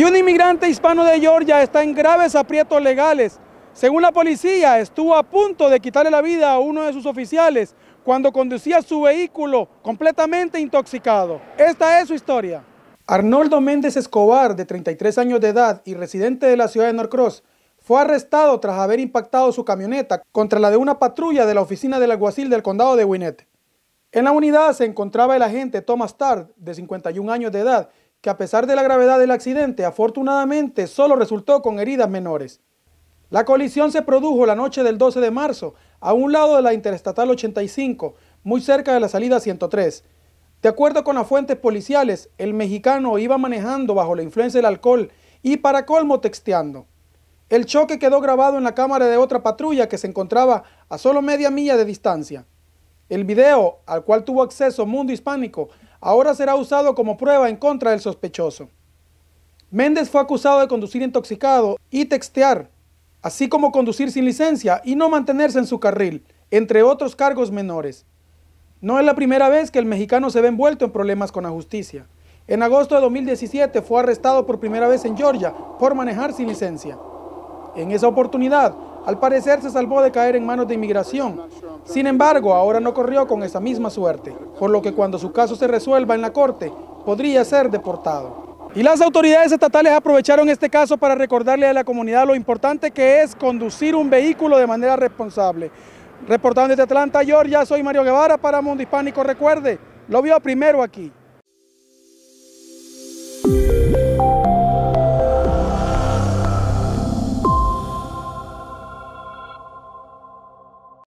Y un inmigrante hispano de Georgia está en graves aprietos legales. Según la policía, estuvo a punto de quitarle la vida a uno de sus oficiales cuando conducía su vehículo completamente intoxicado. Esta es su historia. Arnoldo Méndez Escobar, de 33 años de edad y residente de la ciudad de Norcross, fue arrestado tras haber impactado su camioneta contra la de una patrulla de la oficina del alguacil del condado de Winnet. En la unidad se encontraba el agente Thomas Tard, de 51 años de edad, que a pesar de la gravedad del accidente, afortunadamente solo resultó con heridas menores. La colisión se produjo la noche del 12 de marzo, a un lado de la Interestatal 85, muy cerca de la salida 103. De acuerdo con las fuentes policiales, el mexicano iba manejando bajo la influencia del alcohol y para colmo texteando. El choque quedó grabado en la cámara de otra patrulla que se encontraba a solo media milla de distancia. El video al cual tuvo acceso Mundo Hispánico ahora será usado como prueba en contra del sospechoso. Méndez fue acusado de conducir intoxicado y textear, así como conducir sin licencia y no mantenerse en su carril, entre otros cargos menores. No es la primera vez que el mexicano se ve envuelto en problemas con la justicia. En agosto de 2017 fue arrestado por primera vez en Georgia por manejar sin licencia. En esa oportunidad, al parecer se salvó de caer en manos de inmigración. Sin embargo, ahora no corrió con esa misma suerte, por lo que cuando su caso se resuelva en la corte, podría ser deportado. Y las autoridades estatales aprovecharon este caso para recordarle a la comunidad lo importante que es conducir un vehículo de manera responsable. Reportando desde Atlanta, Georgia, soy Mario Guevara para Mundo Hispánico. Recuerde, lo vio primero aquí.